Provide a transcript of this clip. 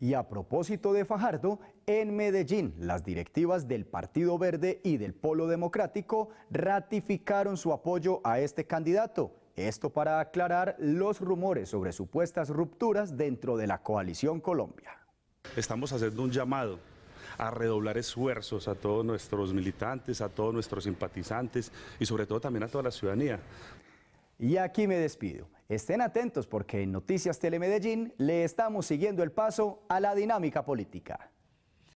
Y a propósito de Fajardo, en Medellín, las directivas del Partido Verde y del Polo Democrático ratificaron su apoyo a este candidato. Esto para aclarar los rumores sobre supuestas rupturas dentro de la coalición Colombia. Estamos haciendo un llamado a redoblar esfuerzos a todos nuestros militantes, a todos nuestros simpatizantes y sobre todo también a toda la ciudadanía. Y aquí me despido. Estén atentos porque en Noticias Telemedellín le estamos siguiendo el paso a la dinámica política.